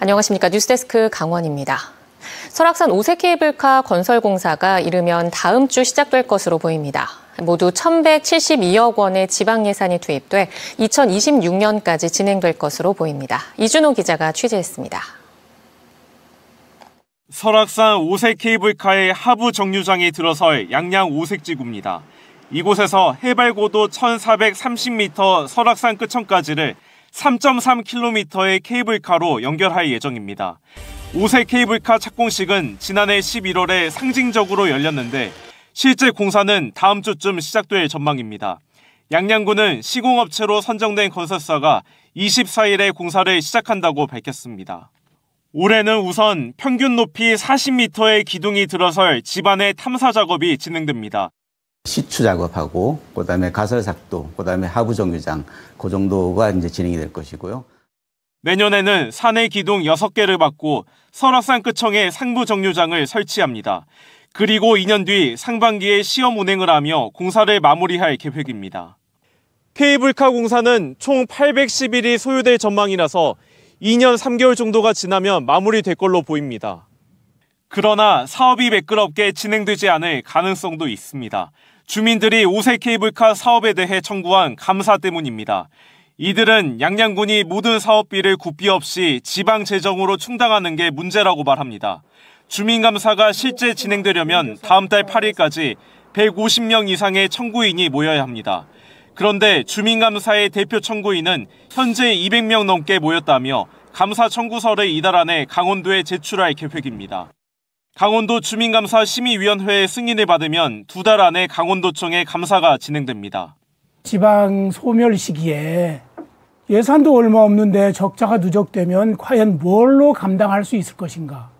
안녕하십니까. 뉴스데스크 강원입니다. 설악산 오색 케이블카 건설공사가 이르면 다음 주 시작될 것으로 보입니다. 모두 1,172억 원의 지방 예산이 투입돼 2026년까지 진행될 것으로 보입니다. 이준호 기자가 취재했습니다. 설악산 오색 케이블카의 하부 정류장에 들어설 양양 오색지구입니다. 이곳에서 해발고도 1,430m 설악산 끝천까지를 3.3km의 케이블카로 연결할 예정입니다. 5세 케이블카 착공식은 지난해 11월에 상징적으로 열렸는데 실제 공사는 다음 주쯤 시작될 전망입니다. 양양군은 시공업체로 선정된 건설사가 24일에 공사를 시작한다고 밝혔습니다. 올해는 우선 평균 높이 40m의 기둥이 들어설 집안의 탐사 작업이 진행됩니다. 시추 작업하고 그다음에 가설 작도 그다음에 하부 정류장 그 정도가 이제 진행이 될 것이고요. 내년에는 산내 기둥 6개를 받고 설악산 끝청에 상부 정류장을 설치합니다. 그리고 2년 뒤 상반기에 시험 운행을 하며 공사를 마무리할 계획입니다. 케이블카 공사는 총 810일이 소요될 전망이라서 2년 3개월 정도가 지나면 마무리될 걸로 보입니다. 그러나 사업이 매끄럽게 진행되지 않을 가능성도 있습니다. 주민들이 오세 케이블카 사업에 대해 청구한 감사 때문입니다. 이들은 양양군이 모든 사업비를 국비 없이 지방 재정으로 충당하는 게 문제라고 말합니다. 주민감사가 실제 진행되려면 다음 달 8일까지 150명 이상의 청구인이 모여야 합니다. 그런데 주민감사의 대표 청구인은 현재 200명 넘게 모였다며 감사 청구서를 이달 안에 강원도에 제출할 계획입니다. 강원도 주민감사 심의위원회의 승인을 받으면 두 달 안에 강원도청의 감사가 진행됩니다. 지방 소멸 시기에 예산도 얼마 없는데 적자가 누적되면 과연 뭘로 감당할 수 있을 것인가?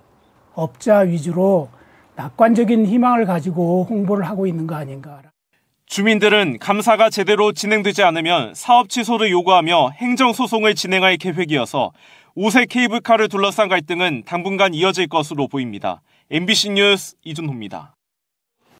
업자 위주로 낙관적인 희망을 가지고 홍보를 하고 있는 거 아닌가. 주민들은 감사가 제대로 진행되지 않으면 사업 취소를 요구하며 행정소송을 진행할 계획이어서 5세 케이블카를 둘러싼 갈등은 당분간 이어질 것으로 보입니다. MBC 뉴스 이준호입니다.